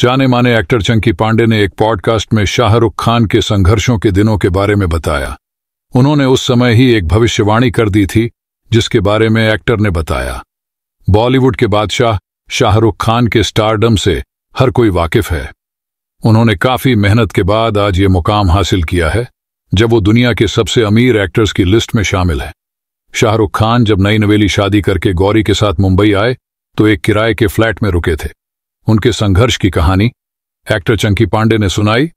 जाने माने एक्टर चंकी पांडे ने एक पॉडकास्ट में शाहरुख खान के संघर्षों के दिनों के बारे में बताया उन्होंने उस समय ही एक भविष्यवाणी कर दी थी जिसके बारे में एक्टर ने बताया बॉलीवुड के बादशाह शाहरुख खान के स्टारडम से हर कोई वाकिफ है उन्होंने काफी मेहनत के बाद आज ये मुकाम हासिल किया है जब वो दुनिया के सबसे अमीर एक्टर्स की लिस्ट में शामिल है शाहरुख खान जब नई नवेली शादी करके गौरी के साथ मुंबई आए तो एक किराए के फ्लैट में रुके थे उनके संघर्ष की कहानी एक्टर चंकी पांडे ने सुनाई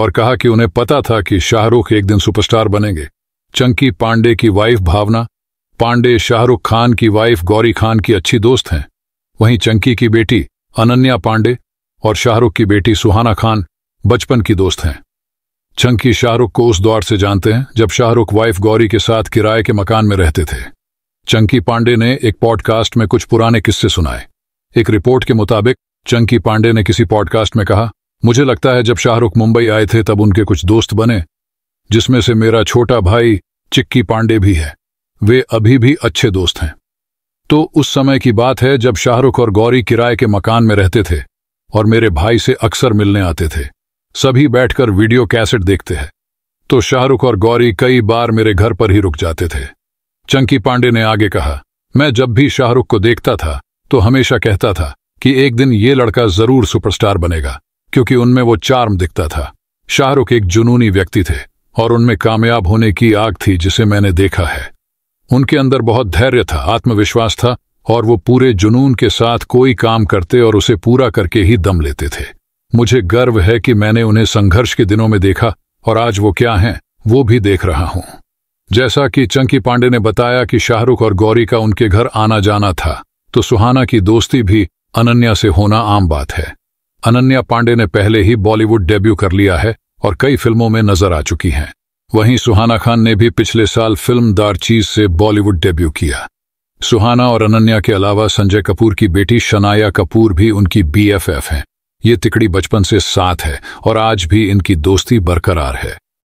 और कहा कि उन्हें पता था कि शाहरुख एक दिन सुपरस्टार बनेंगे चंकी पांडे की वाइफ भावना पांडे शाहरुख खान की वाइफ गौरी खान की अच्छी दोस्त हैं वहीं चंकी की बेटी अनन्या पांडे और शाहरुख की बेटी सुहाना खान बचपन की दोस्त हैं चंकी शाहरुख को उस दौर से जानते हैं जब शाहरुख वाइफ गौरी के साथ किराए के मकान में रहते थे चंकी पांडे ने एक पॉडकास्ट में कुछ पुराने किस्से सुनाए एक रिपोर्ट के मुताबिक चंकी पांडे ने किसी पॉडकास्ट में कहा मुझे लगता है जब शाहरुख मुंबई आए थे तब उनके कुछ दोस्त बने जिसमें से मेरा छोटा भाई चिक्की पांडे भी है वे अभी भी अच्छे दोस्त हैं तो उस समय की बात है जब शाहरुख और गौरी किराए के मकान में रहते थे और मेरे भाई से अक्सर मिलने आते थे सभी बैठकर वीडियो कैसेट देखते हैं तो शाहरुख और गौरी कई बार मेरे घर पर ही रुक जाते थे चंकी पांडे ने आगे कहा मैं जब भी शाहरुख को देखता था तो हमेशा कहता था कि एक दिन ये लड़का जरूर सुपरस्टार बनेगा क्योंकि उनमें वो चार्म दिखता था शाहरुख एक जुनूनी व्यक्ति थे और उनमें कामयाब होने की आग थी जिसे मैंने देखा है उनके अंदर बहुत धैर्य था आत्मविश्वास था और वो पूरे जुनून के साथ कोई काम करते और उसे पूरा करके ही दम लेते थे मुझे गर्व है कि मैंने उन्हें संघर्ष के दिनों में देखा और आज वो क्या हैं वो भी देख रहा हूं जैसा कि चंकी पांडे ने बताया कि शाहरुख और गौरी का उनके घर आना जाना था तो सुहाना की दोस्ती भी अनन्या से होना आम बात है अनन्या पांडे ने पहले ही बॉलीवुड डेब्यू कर लिया है और कई फिल्मों में नजर आ चुकी हैं वहीं सुहाना खान ने भी पिछले साल फिल्म दारचीज से बॉलीवुड डेब्यू किया सुहाना और अनन्या के अलावा संजय कपूर की बेटी शनाया कपूर भी उनकी बीएफएफ हैं ये तिकड़ी बचपन से साथ है और आज भी इनकी दोस्ती बरकरार है